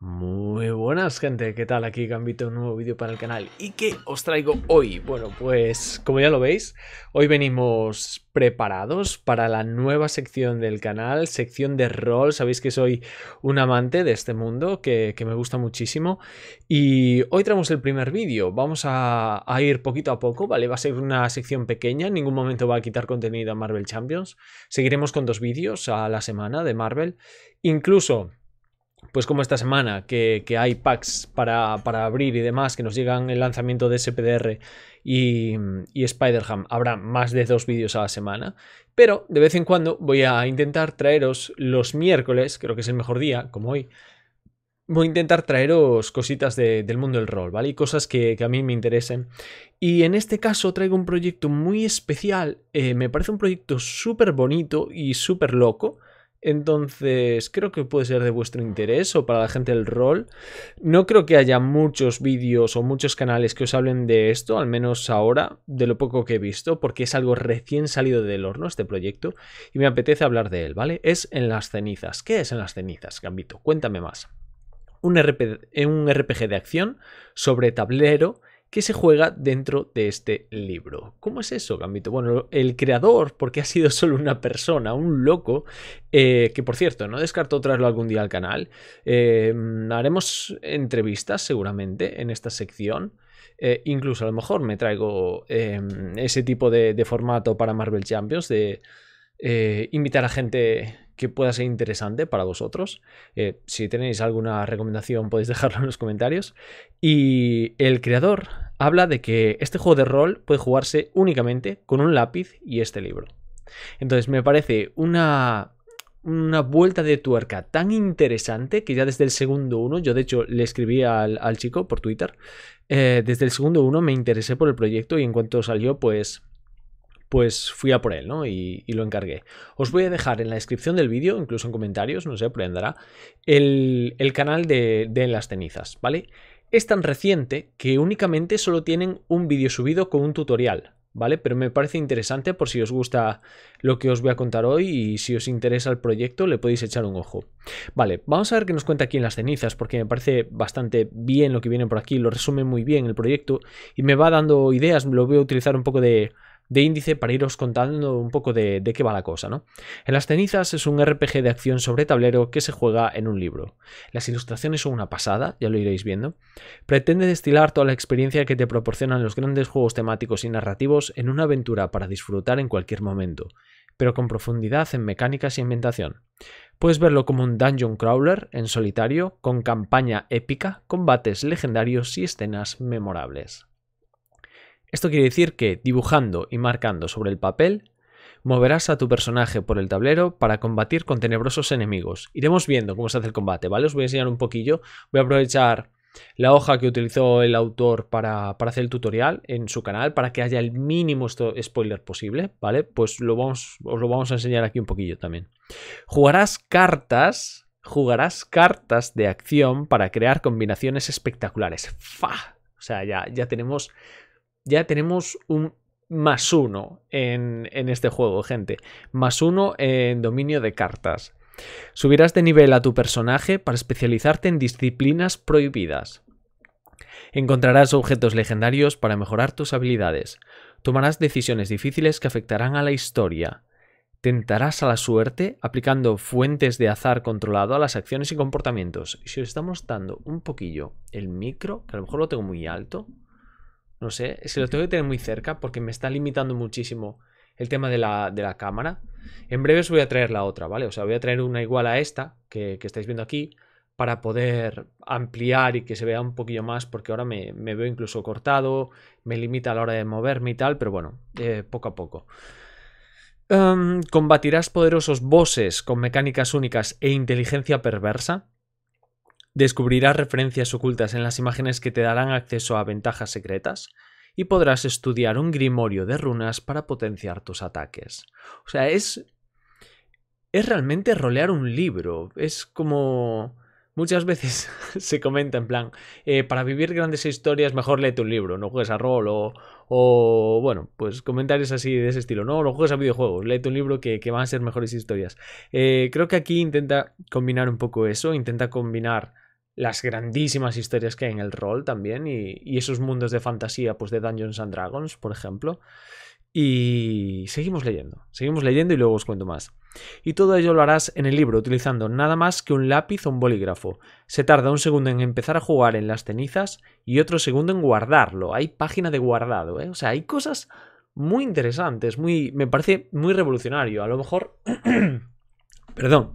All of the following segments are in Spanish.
Muy buenas gente, ¿qué tal? Aquí Gambito, un nuevo vídeo para el canal. ¿Y qué os traigo hoy? Bueno, pues como ya lo veis, hoy venimos preparados para la nueva sección del canal, sección de rol. Sabéis que soy un amante de este mundo, que, me gusta muchísimo. Y hoy traemos el primer vídeo. Vamos a, a, ir poquito a poco, ¿vale? Va a ser una sección pequeña, en ningún momento va a quitar contenido a Marvel Champions. Seguiremos con dos vídeos a la semana de Marvel. Incluso pues como esta semana, que, hay packs para, abrir y demás, que nos llegan el lanzamiento de SPDR y, y Spider-Ham, habrá más de dos vídeos a la semana. Pero de vez en cuando voy a intentar traeros los miércoles, creo que es el mejor día, como hoy. Voy a intentar traeros cositas del mundo del rol, ¿vale? Y cosas que, a mí me interesen. Y en este caso traigo un proyecto muy especial. Eh, me parece un proyecto súper bonito y súper loco entonces, creo que puede ser de vuestro interés o para la gente del rol. No creo que haya muchos vídeos o muchos canales que os hablen de esto, al menos ahora, de lo poco que he visto, porque es algo recién salido del horno este proyecto y me apetece hablar de él, ¿vale? Es En las cenizas. ¿Qué es En las cenizas, Gambito? Cuéntame más. Un, RPG de acción sobre tablero que se juega dentro de este libro. ¿Cómo es eso, Gambito? Bueno, el creador, porque ha sido solo una persona, un loco, eh, que por cierto, no descarto traerlo algún día al canal. Eh, haremos entrevistas seguramente en esta sección. Eh, incluso a lo mejor me traigo ese tipo de, de, formato para Marvel Champions, de invitar a gente que pueda ser interesante para vosotros. Eh, si tenéis alguna recomendación podéis dejarlo en los comentarios. Y el creador habla de que este juego de rol puede jugarse únicamente con un lápiz y este libro. Entonces me parece una una vuelta de tuerca tan interesante que ya desde el segundo uno, yo de hecho le escribí al, chico por Twitter, eh, desde el segundo uno me interesé por el proyecto y en cuanto salió pues pues fui a por él, ¿no? Y, lo encargué. Os voy a dejar en la descripción del vídeo, incluso en comentarios, no sé, por el, canal de, de, las cenizas, ¿vale? Es tan reciente que únicamente solo tienen un vídeo subido con un tutorial, ¿vale? Pero me parece interesante por si os gusta lo que os voy a contar hoy y si os interesa el proyecto le podéis echar un ojo. Vale, vamos a ver qué nos cuenta aquí en las cenizas porque me parece bastante bien lo que viene por aquí, lo resume muy bien el proyecto y me va dando ideas, lo voy a utilizar un poco de de índice para iros contando un poco de, qué va la cosa, ¿no? En las cenizas es un RPG de acción sobre tablero que se juega en un libro. Las ilustraciones son una pasada, ya lo iréis viendo. Pretende destilar toda la experiencia que te proporcionan los grandes juegos temáticos y narrativos en una aventura para disfrutar en cualquier momento, pero con profundidad en mecánicas y inventación. Puedes verlo como un dungeon crawler en solitario, con campaña épica, combates legendarios y escenas memorables. Esto quiere decir que dibujando y marcando sobre el papel, moverás a tu personaje por el tablero para combatir con tenebrosos enemigos. Iremos viendo cómo se hace el combate, ¿vale? Os voy a enseñar un poquillo. Voy a aprovechar la hoja que utilizó el autor para, hacer el tutorial en su canal para que haya el mínimo spoiler posible, ¿vale? Pues lo vamos, os lo vamos a enseñar aquí un poquillo también. Jugarás cartas, jugarás cartas de acción para crear combinaciones espectaculares. ¡Fa! O sea, ya, ya tenemos ya tenemos un más uno en, este juego, gente. Más uno en dominio de cartas. Subirás de nivel a tu personaje para especializarte en disciplinas prohibidas. Encontrarás objetos legendarios para mejorar tus habilidades. Tomarás decisiones difíciles que afectarán a la historia. Tentarás a la suerte aplicando fuentes de azar controlado a las acciones y comportamientos. Si os estamos dando un poquillo el micro, que a lo mejor lo tengo muy alto, no sé, se lo tengo que tener muy cerca porque me está limitando muchísimo el tema de la, de la cámara. En breve os voy a traer la otra, ¿vale? O sea, voy a traer una igual a esta que, estáis viendo aquí para poder ampliar y que se vea un poquillo más porque ahora me, veo incluso cortado, me limita a la hora de moverme y tal, pero bueno, eh, poco a poco. Em, combatirás poderosos bosses con mecánicas únicas e inteligencia perversa. Descubrirás referencias ocultas en las imágenes que te darán acceso a ventajas secretas y podrás estudiar un grimorio de runas para potenciar tus ataques. O sea, es es realmente rolear un libro. Es como muchas veces se comenta en plan, eh, para vivir grandes historias mejor lee un libro, no juegues a rol o, o, bueno, pues comentarios así de ese estilo. No, no juegues a videojuegos, lee un libro que, que van a ser mejores historias. Eh, creo que aquí intenta combinar un poco eso, intenta combinar las grandísimas historias que hay en el rol también y, esos mundos de fantasía, pues de Dungeons and Dragons, por ejemplo. Y seguimos leyendo, seguimos leyendo y luego os cuento más. Y todo ello lo harás en el libro utilizando nada más que un lápiz o un bolígrafo. Se tarda un segundo en empezar a jugar en las cenizas y otro segundo en guardarlo. Hay página de guardado, ¿eh? O sea, hay cosas muy interesantes, muy me parece muy revolucionario. A lo mejor Perdón.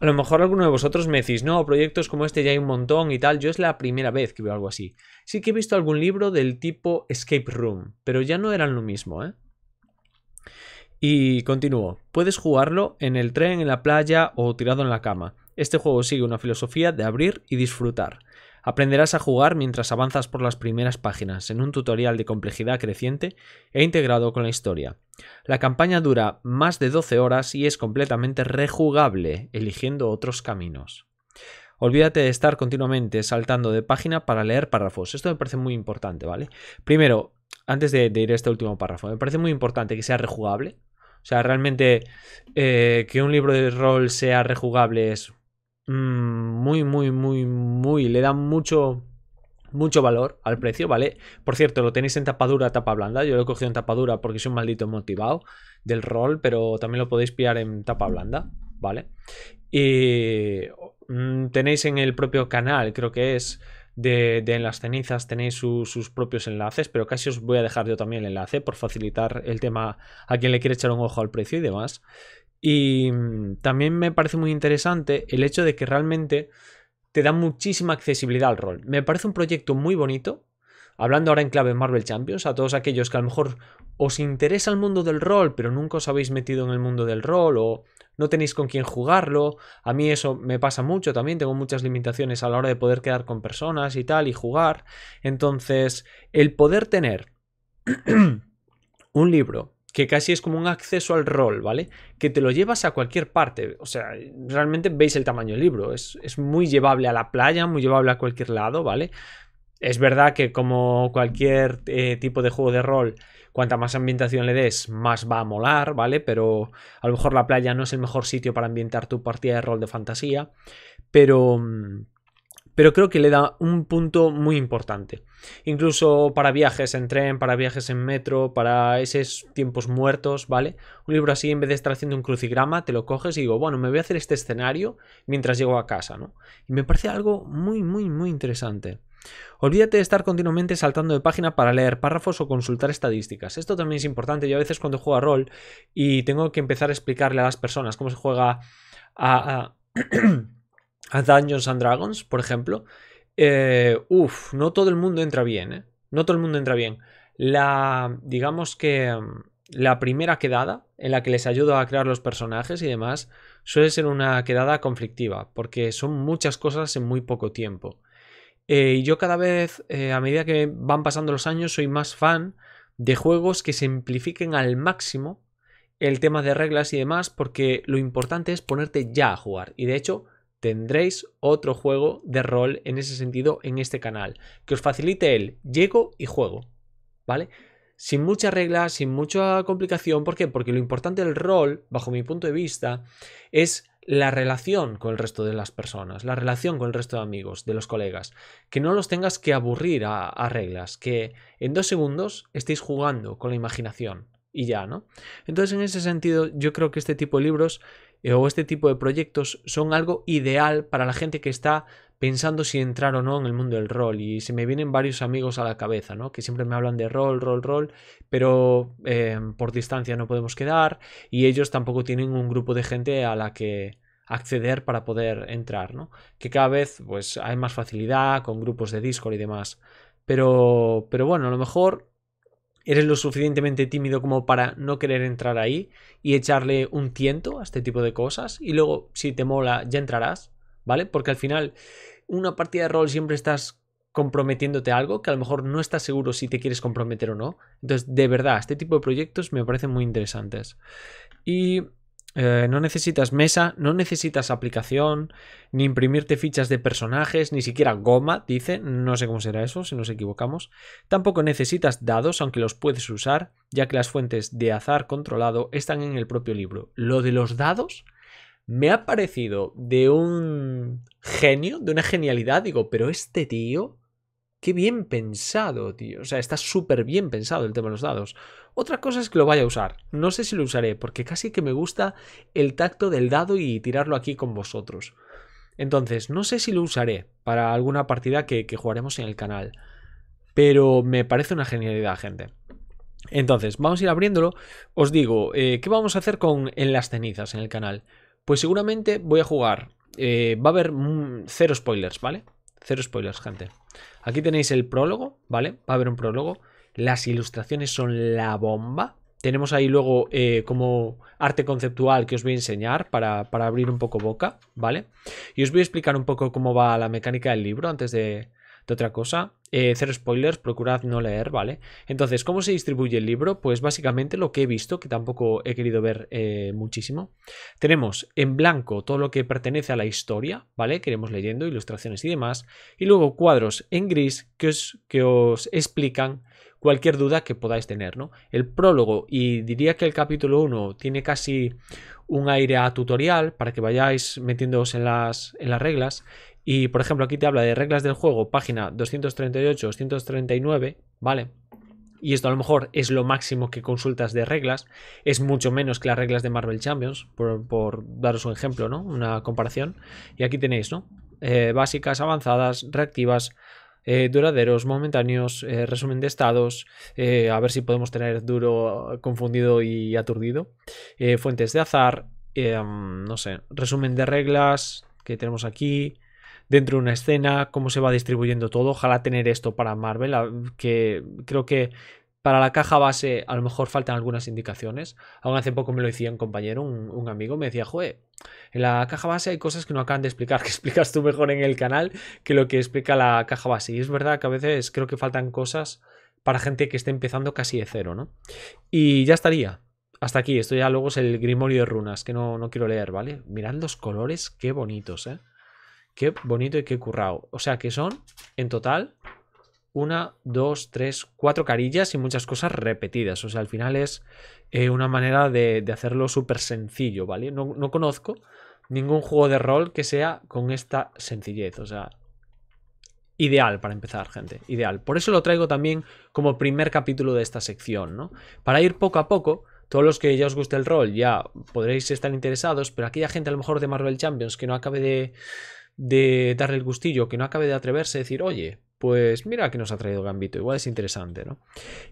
A lo mejor alguno de vosotros me decís, no, proyectos como este ya hay un montón y tal. Yo es la primera vez que veo algo así. Sí que he visto algún libro del tipo Escape Room, pero ya no eran lo mismo, ¿eh? Y continúo. Puedes jugarlo en el tren, en la playa o tirado en la cama. Este juego sigue una filosofía de abrir y disfrutar. Aprenderás a jugar mientras avanzas por las primeras páginas, en un tutorial de complejidad creciente e integrado con la historia. La campaña dura más de 12 horas y es completamente rejugable, eligiendo otros caminos. Olvídate de estar continuamente saltando de página para leer párrafos. Esto me parece muy importante, ¿vale? Primero, antes de, ir a este último párrafo, me parece muy importante que sea rejugable. O sea, realmente eh, que un libro de rol sea rejugable es Mm, muy, muy, muy, muy. Le da mucho, mucho valor al precio, ¿vale? Por cierto, lo tenéis en tapadura, tapa blanda. Yo lo he cogido en tapadura porque soy un maldito motivado del rol, pero también lo podéis pillar en tapa blanda, ¿vale? Y mm, tenéis en el propio canal, creo que es. De, en las cenizas tenéis sus propios enlaces, pero casi os voy a dejar yo también el enlace por facilitar el tema a quien le quiere echar un ojo al precio y demás. Y mm, también me parece muy interesante el hecho de que realmente te da muchísima accesibilidad al rol. Me parece un proyecto muy bonito. Hablando ahora en clave Marvel Champions, a todos aquellos que a lo mejor os interesa el mundo del rol, pero nunca os habéis metido en el mundo del rol o no tenéis con quién jugarlo. A mí eso me pasa mucho también, tengo muchas limitaciones a la hora de poder quedar con personas y tal y jugar. Entonces, el poder tener un libro que casi es como un acceso al rol, ¿vale? Que te lo llevas a cualquier parte. O sea, realmente veis el tamaño del libro. Es, es muy llevable a la playa, muy llevable a cualquier lado, ¿vale? Es verdad que como cualquier eh, tipo de juego de rol, cuanta más ambientación le des, más va a molar, ¿vale? Pero a lo mejor la playa no es el mejor sitio para ambientar tu partida de rol de fantasía. Pero... Mm, pero creo que le da un punto muy importante. Incluso para viajes en tren, para viajes en metro, para esos tiempos muertos, ¿vale? Un libro así, en vez de estar haciendo un crucigrama, te lo coges y digo, bueno, me voy a hacer este escenario mientras llego a casa, ¿no? Y me parece algo muy, muy, muy interesante. Olvídate de estar continuamente saltando de página para leer párrafos o consultar estadísticas. Esto también es importante. Yo a veces cuando juego a rol y tengo que empezar a explicarle a las personas cómo se juega a, a a Dungeons and Dragons, por ejemplo, eh, uff, no todo el mundo entra bien, ¿eh? No todo el mundo entra bien. La, digamos que mm, la primera quedada en la que les ayudo a crear los personajes y demás suele ser una quedada conflictiva, porque son muchas cosas en muy poco tiempo. Eh, y yo cada vez, eh, a medida que van pasando los años, soy más fan de juegos que simplifiquen al máximo el tema de reglas y demás, porque lo importante es ponerte ya a jugar. Y de hecho, tendréis otro juego de rol en ese sentido en este canal, que os facilite el llego y juego, ¿vale? Sin muchas reglas, sin mucha complicación, ¿por qué? Porque lo importante del rol, bajo mi punto de vista, es la relación con el resto de las personas, la relación con el resto de amigos, de los colegas, que no los tengas que aburrir a, a reglas, que en dos segundos estéis jugando con la imaginación y ya, ¿no? Entonces, en ese sentido, yo creo que este tipo de libros eh, o este tipo de proyectos son algo ideal para la gente que está pensando si entrar o no en el mundo del rol. Y se me vienen varios amigos a la cabeza, ¿no? Que siempre me hablan de rol, rol, rol, pero em, por distancia no podemos quedar y ellos tampoco tienen un grupo de gente a la que acceder para poder entrar, ¿no? Que cada vez pues hay más facilidad con grupos de Discord y demás. Pero, pero bueno, a lo mejor eres lo suficientemente tímido como para no querer entrar ahí y echarle un tiento a este tipo de cosas y luego si te mola ya entrarás, ¿vale? Porque al final una partida de rol siempre estás comprometiéndote a algo que a lo mejor no estás seguro si te quieres comprometer o no. Entonces, de verdad, este tipo de proyectos me parecen muy interesantes. Y eh, no necesitas mesa, no necesitas aplicación, ni imprimirte fichas de personajes, ni siquiera goma, dice, no sé cómo será eso, si nos equivocamos. Tampoco necesitas dados, aunque los puedes usar, ya que las fuentes de azar controlado están en el propio libro. Lo de los dados me ha parecido de un genio, de una genialidad, digo, pero este tío Qué bien pensado, tío. O sea, está súper bien pensado el tema de los dados. Otra cosa es que lo vaya a usar. No sé si lo usaré, porque casi que me gusta el tacto del dado y tirarlo aquí con vosotros. Entonces, no sé si lo usaré para alguna partida que, jugaremos en el canal. Pero me parece una genialidad, gente. Entonces, vamos a ir abriéndolo. Os digo, eh, ¿qué vamos a hacer con en las cenizas en el canal? Pues seguramente voy a jugar. Eh, va a haber mm, cero spoilers, ¿vale? Cero spoilers, gente. Aquí tenéis el prólogo, ¿vale? Va a haber un prólogo. Las ilustraciones son la bomba. Tenemos ahí luego eh, como arte conceptual que os voy a enseñar para abrir un poco boca, ¿vale? Y os voy a explicar un poco cómo va la mecánica del libro antes de, otra cosa. Eh, cero spoilers, procurad no leer, ¿vale? Entonces, ¿cómo se distribuye el libro? Pues básicamente lo que he visto, que tampoco he querido ver eh, muchísimo. Tenemos en blanco todo lo que pertenece a la historia, ¿vale? Que iremos leyendo, ilustraciones y demás. Y luego cuadros en gris que os, que os explican cualquier duda que podáis tener, ¿no? El prólogo, y diría que el capítulo 1 tiene casi un aire a tutorial para que vayáis metiéndoos en en las reglas. Y por ejemplo, aquí te habla de reglas del juego, página 238, 239, ¿vale? Y esto a lo mejor es lo máximo que consultas de reglas, es mucho menos que las reglas de Marvel Champions, por, daros un ejemplo, ¿no? Una comparación. Y aquí tenéis, ¿no? Eh, básicas, avanzadas, reactivas, eh, duraderos, momentáneos, eh, resumen de estados, a ver si podemos tener duro, confundido y aturdido, fuentes de azar, no sé, resumen de reglas que tenemos aquí, dentro de una escena, cómo se va distribuyendo todo. Ojalá tener esto para Marvel, ah, que creo que para la caja base a lo mejor faltan algunas indicaciones. Aún hace poco me lo decía un compañero, un, amigo, me decía, joder, en la caja base hay cosas que no acaban de explicar, que explicas tú mejor en el canal que lo que explica la caja base. Y es verdad que a veces creo que faltan cosas para gente que esté empezando casi de cero, ¿no? Y ya estaría. Hasta aquí, esto ya luego es el Grimorio de Runas, que no, no quiero leer, ¿vale? Mirad los colores, qué bonitos, ¿eh? Qué bonito y qué currado. O sea que son, en total, una, dos, tres, cuatro carillas y muchas cosas repetidas. O sea, al final es eh, una manera de, hacerlo súper sencillo, ¿vale? No, no conozco ningún juego de rol que sea con esta sencillez. O sea, ideal para empezar, gente, ideal. Por eso lo traigo también como primer capítulo de esta sección, ¿no? Para ir poco a poco, todos los que ya os guste el rol ya podréis estar interesados, pero aquella gente a lo mejor de Marvel Champions que no acabe de de darle el gustillo, que no acabe de atreverse a decir, oye, pues mira que nos ha traído Gambito, igual es interesante, ¿no?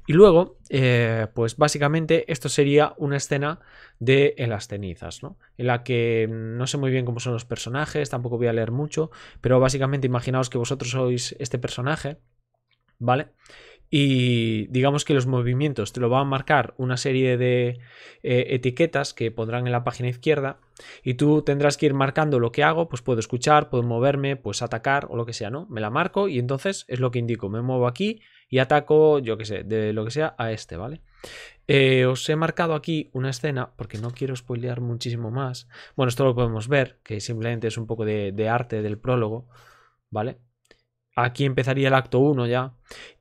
Y luego, eh, pues básicamente esto sería una escena de en las cenizas, ¿no? En la que mm, no sé muy bien cómo son los personajes, tampoco voy a leer mucho, pero básicamente imaginaos que vosotros sois este personaje, ¿vale? vale y digamos que los movimientos te lo van a marcar una serie de eh, etiquetas que pondrán en la página izquierda y tú tendrás que ir marcando lo que hago, pues puedo escuchar, puedo moverme, pues atacar o lo que sea, ¿no? Me la marco y entonces es lo que indico, me muevo aquí y ataco, yo que sé, de lo que sea a este, ¿vale? Eh, os he marcado aquí una escena porque no quiero spoilear muchísimo más. Bueno, esto lo podemos ver, que simplemente es un poco de arte del prólogo, ¿vale? Aquí empezaría el acto 1 ya.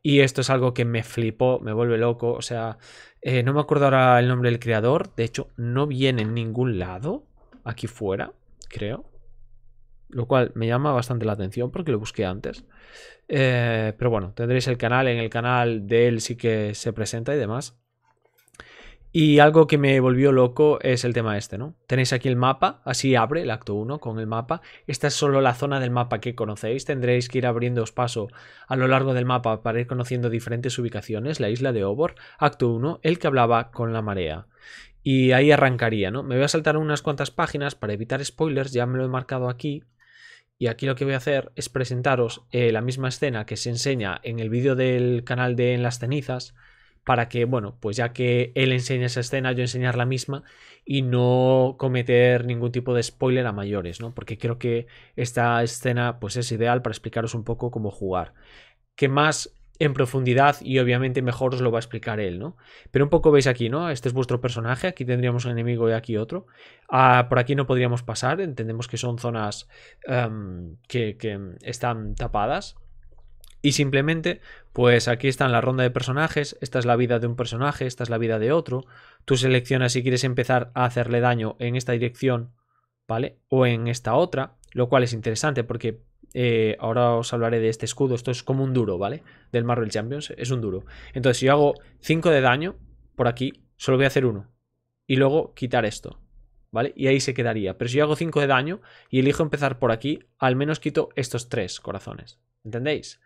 Y esto es algo que me flipó, me vuelve loco. O sea, eh, no me acuerdo ahora el nombre del creador. De hecho, no viene en ningún lado. Aquí fuera, creo. Lo cual me llama bastante la atención porque lo busqué antes. Eh, pero bueno, tendréis el canal. En el canal de él sí que se presenta y demás. Y algo que me volvió loco es el tema este, ¿no? Tenéis aquí el mapa, así abre el acto 1 con el mapa. Esta es solo la zona del mapa que conocéis, tendréis que ir abriéndoos paso a lo largo del mapa para ir conociendo diferentes ubicaciones, la isla de Obor, acto 1, el que hablaba con la marea. Y ahí arrancaría, ¿no? Me voy a saltar unas cuantas páginas para evitar spoilers, ya me lo he marcado aquí. Y aquí lo que voy a hacer es presentaros eh, la misma escena que se enseña en el vídeo del canal de En las cenizas, para que, bueno, pues ya que él enseña esa escena, yo enseñar la misma y no cometer ningún tipo de spoiler a mayores, ¿no? Porque creo que esta escena pues es ideal para explicaros un poco cómo jugar. Que más en profundidad y obviamente mejor os lo va a explicar él, ¿no? Pero un poco veis aquí, ¿no? Este es vuestro personaje, aquí tendríamos un enemigo y aquí otro. Ah, por aquí no podríamos pasar, entendemos que son zonas em, que, que están tapadas. Y simplemente, pues aquí están la ronda de personajes, esta es la vida de un personaje, esta es la vida de otro. Tú seleccionas si quieres empezar a hacerle daño en esta dirección, ¿vale? O en esta otra, lo cual es interesante porque eh, ahora os hablaré de este escudo. Esto es como un duro, ¿vale? Del Marvel Champions, es un duro. Entonces, si yo hago 5 de daño por aquí, solo voy a hacer uno. Y luego quitar esto. ¿vale? Y ahí se quedaría. Pero si yo hago 5 de daño y elijo empezar por aquí, al menos quito estos 3 corazones. ¿Entendéis?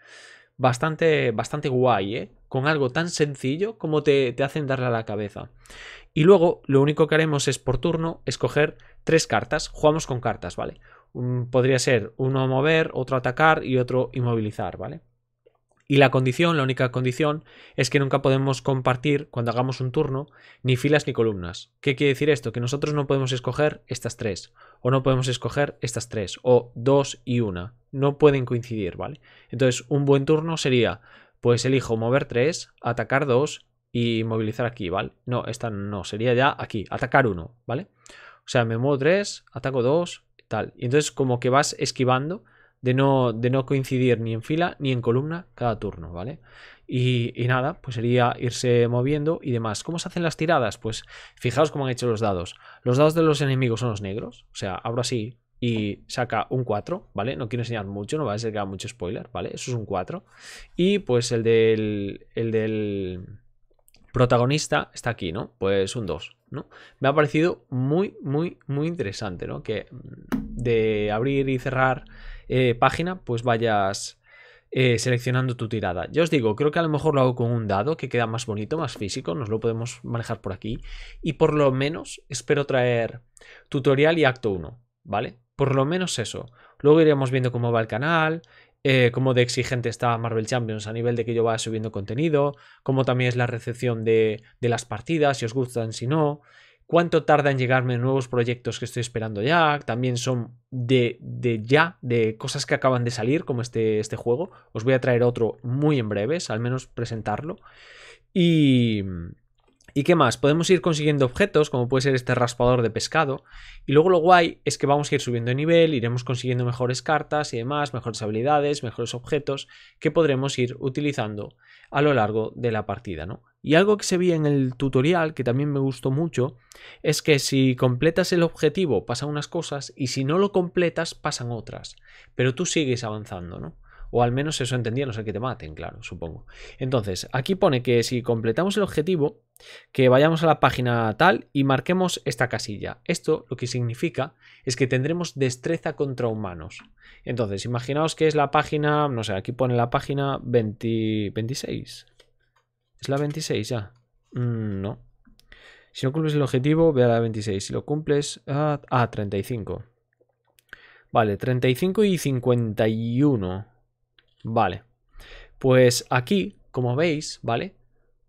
Bastante, bastante guay, ¿eh? Con algo tan sencillo como te, te hacen darle a la cabeza. Y luego lo único que haremos es por turno escoger tres cartas. Jugamos con cartas, ¿vale? podría ser uno mover, otro atacar y otro inmovilizar, ¿vale? Y la condición, la única condición, es que nunca podemos compartir, cuando hagamos un turno, ni filas ni columnas. ¿Qué quiere decir esto? Que nosotros no podemos escoger estas tres, o no podemos escoger estas tres, o dos y una. No pueden coincidir, ¿vale? Entonces, un buen turno sería, pues elijo mover tres, atacar dos y movilizar aquí, ¿vale? No, esta no, sería ya aquí, atacar uno, ¿vale? O sea, me muevo tres, ataco dos, tal. Y entonces como que vas esquivando de no, coincidir ni en fila ni en columna cada turno, ¿vale? Y, nada, pues sería irse moviendo y demás. ¿Cómo se hacen las tiradas? Pues fijaos cómo han hecho los dados. Los dados de los enemigos son los negros, o sea, abro así y saca un 4, ¿vale? No quiero enseñar mucho, no va a ser que haga mucho spoiler, ¿vale? Eso es un 4. Y pues el del, el del protagonista está aquí, ¿no? Pues un 2, ¿no? Me ha parecido muy, muy, muy interesante, ¿no? Que de abrir y cerrar eh, página, pues vayas eh, seleccionando tu tirada. Yo os digo, creo que a lo mejor lo hago con un dado, que queda más bonito, más físico, nos lo podemos manejar por aquí. Y por lo menos espero traer tutorial y acto 1, ¿vale? Por lo menos eso. Luego iremos viendo cómo va el canal, como eh, cómo de exigente está Marvel Champions a nivel de que yo vaya subiendo contenido, cómo también es la recepción de las partidas, si os gustan, si no cuánto tarda en llegarme nuevos proyectos que estoy esperando ya, también son de, de, ya, de cosas que acaban de salir, como este, este juego. Os voy a traer otro muy en breves, al menos presentarlo. Y, ¿Y qué más? Podemos ir consiguiendo objetos, como puede ser este raspador de pescado. Y luego lo guay es que vamos a ir subiendo de nivel, iremos consiguiendo mejores cartas y demás, mejores habilidades, mejores objetos que podremos ir utilizando a lo largo de la partida, ¿no? Y algo que se vi en el tutorial, que también me gustó mucho, es que si completas el objetivo pasan unas cosas y si no lo completas pasan otras. Pero tú sigues avanzando, ¿no? O al menos eso entendía, no sé que te maten, claro, supongo. Entonces, aquí pone que si completamos el objetivo, que vayamos a la página tal y marquemos esta casilla. Esto lo que significa es que tendremos destreza contra humanos. Entonces, imaginaos que es la página, no sé, aquí pone la página 26. ¿Es la 26 ya? Mm, no. Si no cumples el objetivo, ve a la 26. Si lo cumples, a ah, 35. Ah, vale, 35 y 51. Vale. Pues aquí, como veis, ¿vale?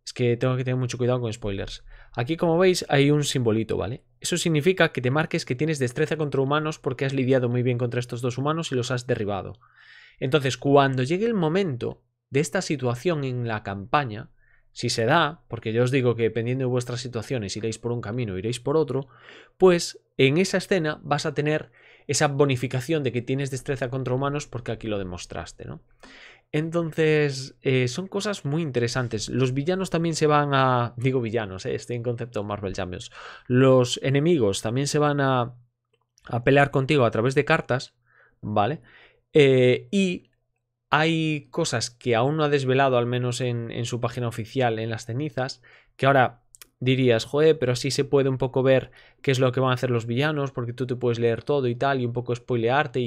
Es que tengo que tener mucho cuidado con spoilers. Aquí, como veis, hay un simbolito, ¿vale? Eso significa que te marques que tienes destreza contra humanos porque has lidiado muy bien contra estos dos humanos y los has derribado. Entonces, cuando llegue el momento de esta situación en la campaña, si se da, porque yo os digo que dependiendo de vuestras situaciones iréis por un camino, o iréis por otro, pues en esa escena vas a tener esa bonificación de que tienes destreza contra humanos porque aquí lo demostraste, ¿no? Entonces, eh, son cosas muy interesantes. Los villanos también se van a... Digo villanos, eh, estoy en concepto Marvel Champions. Los enemigos también se van a, a pelear contigo a través de cartas, ¿vale? Eh, y hay cosas que aún no ha desvelado, al menos en su página oficial, en las cenizas, que ahora dirías, joder, pero así se puede un poco ver qué es lo que van a hacer los villanos, porque tú te puedes leer todo y tal, y un poco spoilearte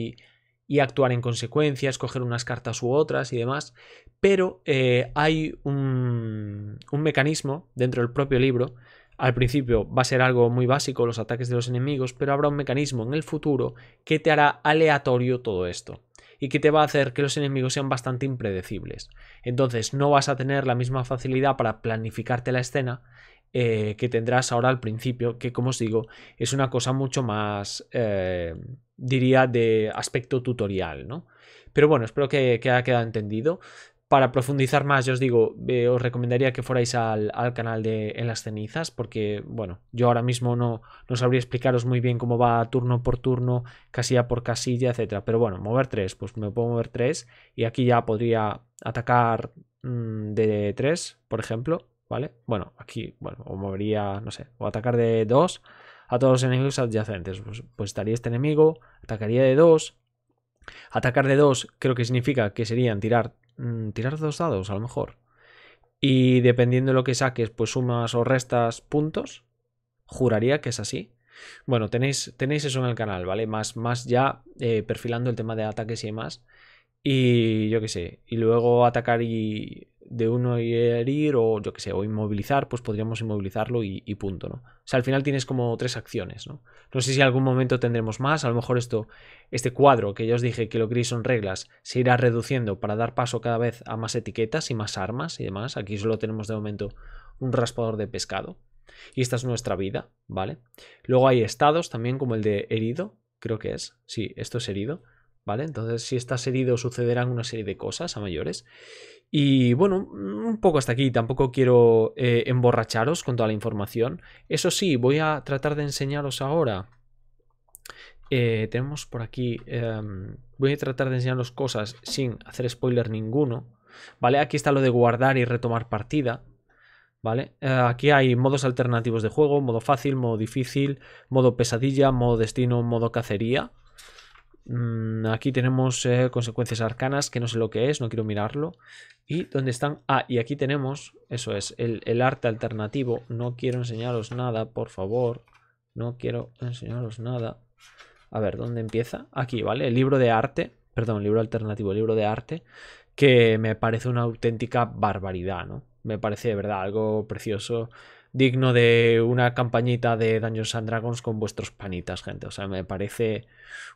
y, actuar en consecuencia, escoger unas cartas u otras y demás. Pero eh, hay un mecanismo dentro del propio libro. Al principio va a ser algo muy básico, los ataques de los enemigos, pero habrá un mecanismo en el futuro que te hará aleatorio todo esto y que te va a hacer que los enemigos sean bastante impredecibles. Entonces no vas a tener la misma facilidad para planificarte la escena eh, que tendrás ahora al principio, que como os digo, es una cosa mucho más, eh, diría, de aspecto tutorial, ¿no? Pero bueno, espero que, haya quedado entendido. Para profundizar más, yo os digo, eh, os recomendaría que fuerais al, al, canal de En las cenizas, porque, bueno, yo ahora mismo no, no sabría explicaros muy bien cómo va turno por turno, casilla por casilla, etcétera. Pero bueno, mover tres, pues me puedo mover tres, y aquí ya podría atacar mm, de tres, por ejemplo, ¿Vale? Bueno, aquí, bueno, o movería, no sé, o atacar de dos a todos los enemigos adyacentes. Pues, pues estaría este enemigo, atacaría de dos Atacar de dos creo que significa que serían tirar, mm, tirar dos dados a lo mejor. Y dependiendo de lo que saques, pues sumas o restas puntos. Juraría que es así. Bueno, tenéis, tenéis eso en el canal, ¿vale? Más, más ya eh, perfilando el tema de ataques y demás. Y yo qué sé. Y luego atacar y de uno herir o yo que sé, o inmovilizar, pues podríamos inmovilizarlo y, punto, ¿no? O sea, al final tienes como tres acciones, ¿no? No sé si algún momento tendremos más, a lo mejor esto, este cuadro que ya os dije que lo que son reglas, se irá reduciendo para dar paso cada vez a más etiquetas y más armas y demás. Aquí solo tenemos de momento un raspador de pescado. Y esta es nuestra vida, ¿vale? Luego hay estados también, como el de herido, creo que es. Sí, esto es herido. ¿Vale? Entonces, si estás herido, sucederán una serie de cosas a mayores. Y bueno, mm, un poco hasta aquí, tampoco quiero eh, emborracharos con toda la información. Eso sí, voy a tratar de enseñaros ahora. Eh, tenemos por aquí, em, voy a tratar de enseñaros cosas sin hacer spoiler ninguno. ¿Vale? Aquí está lo de guardar y retomar partida. ¿Vale? Eh, aquí hay modos alternativos de juego, modo fácil, modo difícil, modo pesadilla, modo destino, modo cacería. Mm, aquí tenemos eh, consecuencias arcanas, que no sé lo que es, no quiero mirarlo. ¿Y dónde están? Ah, y aquí tenemos, eso es, el, el arte alternativo. No quiero enseñaros nada, por favor. No quiero enseñaros nada. A ver, ¿dónde empieza? Aquí, ¿vale? El libro de arte, perdón, libro alternativo, el libro de arte, que me parece una auténtica barbaridad, ¿no? me parece de verdad algo precioso, digno de una campañita de Dungeons and Dragons con vuestros panitas, gente. O sea, me parece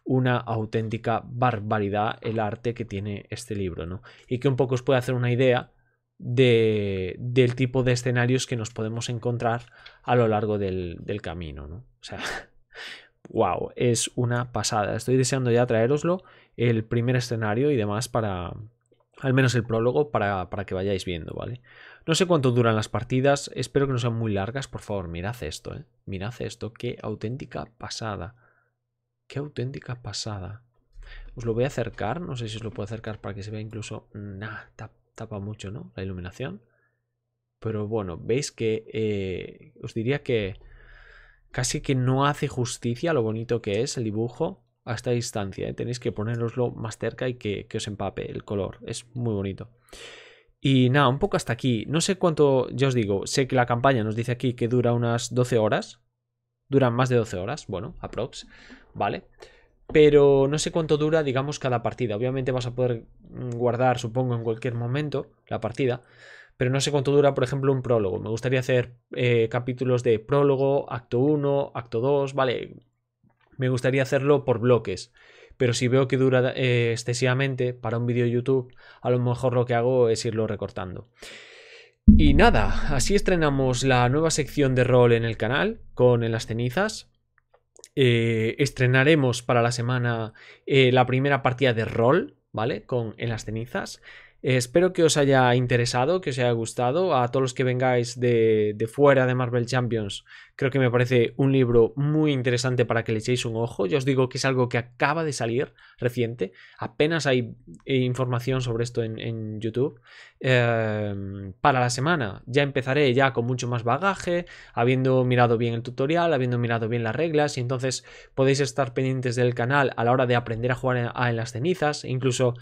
una auténtica barbaridad el arte que tiene este libro, ¿no? Y que un poco os puede hacer una idea de, del tipo de escenarios que nos podemos encontrar a lo largo del, del camino, ¿no? O sea, wow, es una pasada. Estoy deseando ya traeroslo, el primer escenario y demás para, al menos el prólogo, para, para que vayáis viendo, ¿vale? No sé cuánto duran las partidas, espero que no sean muy largas. Por favor, mirad esto, ¿eh? Mirad esto, qué auténtica pasada. Qué auténtica pasada. Os lo voy a acercar, no sé si os lo puedo acercar para que se vea incluso... Nah, tapa mucho, ¿no? La iluminación. Pero bueno, veis que eh, os diría que casi que no hace justicia lo bonito que es el dibujo a esta distancia. Eh. Tenéis que poneroslo más cerca y que os empape el color. Es muy bonito. Y nada, un poco hasta aquí. No sé cuánto, ya os digo, sé que la campaña nos dice aquí que dura unas 12 horas. Duran más de 12 horas, bueno, aprox, ¿vale? Pero no sé cuánto dura, digamos, cada partida. Obviamente vas a poder mm, guardar, supongo, en cualquier momento la partida. Pero no sé cuánto dura, por ejemplo, un prólogo. Me gustaría hacer eh, capítulos de prólogo, acto 1, acto 2, ¿vale? Me gustaría hacerlo por bloques. Pero si veo que dura eh, excesivamente para un vídeo YouTube, a lo mejor lo que hago es irlo recortando. Y nada, así estrenamos la nueva sección de rol en el canal con En las cenizas. Eh, estrenaremos para la semana eh, la primera partida de rol, ¿vale? Con En las cenizas. Eh, espero que os haya interesado, que os haya gustado. A todos los que vengáis de, fuera de Marvel Champions, creo que me parece un libro muy interesante para que le echéis un ojo. Yo os digo que es algo que acaba de salir reciente. Apenas hay eh, información sobre esto en, YouTube. Em, para la semana ya empezaré ya con mucho más bagaje, habiendo mirado bien el tutorial, habiendo mirado bien las reglas. Y entonces podéis estar pendientes del canal a la hora de aprender a jugar a en las cenizas. Incluso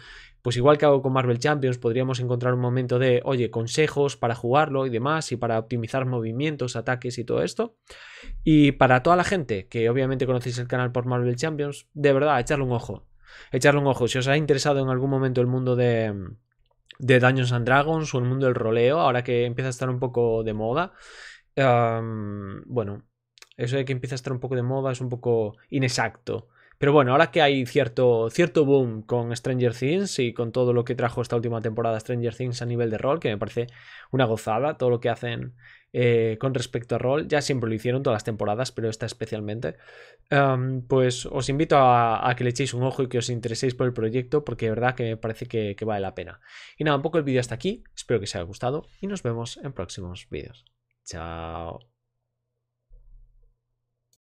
pues igual que hago con Marvel Champions, podríamos encontrar un momento de, oye, consejos para jugarlo y demás, y para optimizar movimientos, ataques y todo esto. Y para toda la gente que obviamente conocéis el canal por Marvel Champions, de verdad, echarle un ojo. Echarle un ojo. Si os ha interesado en algún momento el mundo de, de Dungeons and Dragons o el mundo del roleo, ahora que empieza a estar un poco de moda, bueno, eso de que empieza a estar un poco de moda es un poco inexacto. Pero bueno, ahora que hay cierto, cierto boom con Stranger Things y con todo lo que trajo esta última temporada Stranger Things a nivel de rol, que me parece una gozada todo lo que hacen eh, con respecto a rol, ya siempre lo hicieron todas las temporadas, pero esta especialmente, em, pues os invito a, que le echéis un ojo y que os intereséis por el proyecto, porque de verdad que me parece que, que vale la pena. Y nada, un poco el vídeo hasta aquí, espero que os haya gustado y nos vemos en próximos vídeos. Chao.